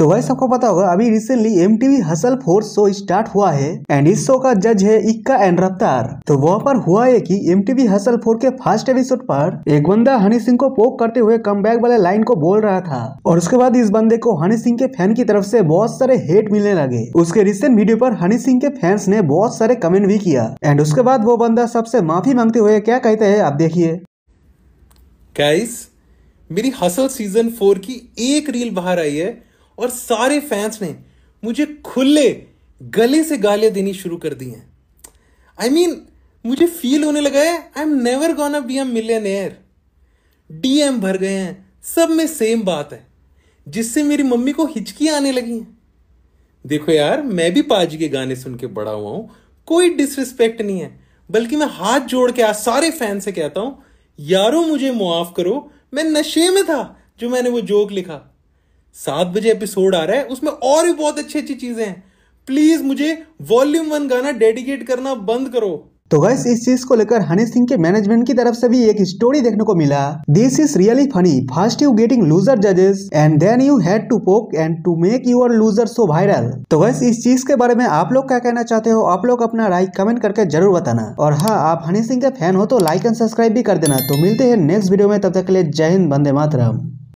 तो वैसे सबको पता होगा अभी recently M TV hustle four show start हुआ है एंड इस शो का जज है इक्का एंड रफ्तार तो वहाँ पर हुआ है कि एम टीवी हसल फोर के फर्स्ट एपिसोड पर एक बंदा हनी सिंह को पोक करते हुए कम वाले लाइन को बोल रहा था और उसके बाद इस बंदे को हनी सिंह के फैन की तरफ से बहुत सारे हेट मिलने लगे उसके रिसेंट वीडियो पर हनी सिंह के फैंस ने बहुत सारे कमेंट भी किया एंड उसके बाद वो बंदा सबसे माफी मांगते हुए क्या कहते हैं आप देखिए मेरी हसल सीजन फोर की एक रील बाहर आई है और सारे फैंस ने मुझे खुले गले से गालियां देनी शुरू कर दी हैं आई मीन मुझे फील होने लगा है I am never gonna be M million DM भर गए हैं सब में सेम बात है जिससे मेरी मम्मी को हिचकी आने लगी है देखो यार मैं भी पाजी के गाने सुन के बड़ा हुआ हूं कोई डिसरिस्पेक्ट नहीं है बल्कि मैं हाथ जोड़ के आज सारे फैन से कहता हूं यारो मुझे मुआफ करो मैं नशे में था जो मैंने वो जोक लिखा सात बजे एपिसोड आ रहा है उसमें और भी बहुत अच्छी अच्छी चीजें हैं प्लीज मुझे वॉल्यूम वन गाना डेडिकेट करना बंद करो तो गैस इस चीज को लेकर हनी सिंह के मैनेजमेंट की तरफ से भी एक स्टोरी देखने को मिला this is really funny first you getting loser जजेस and then you had to poke and to make your loser so viral तो गैस इस चीज के बारे में आप लोग क्या कहना चाहते हो आप लोग अपना राय कमेंट करके जरूर बताना और हाँ आप हनी सिंह के फैन हो तो लाइक एंड सब्सक्राइब भी कर देना तो मिलते हैं नेक्स्ट वीडियो में तब तक के लिए जय हिंद बंदे मातरम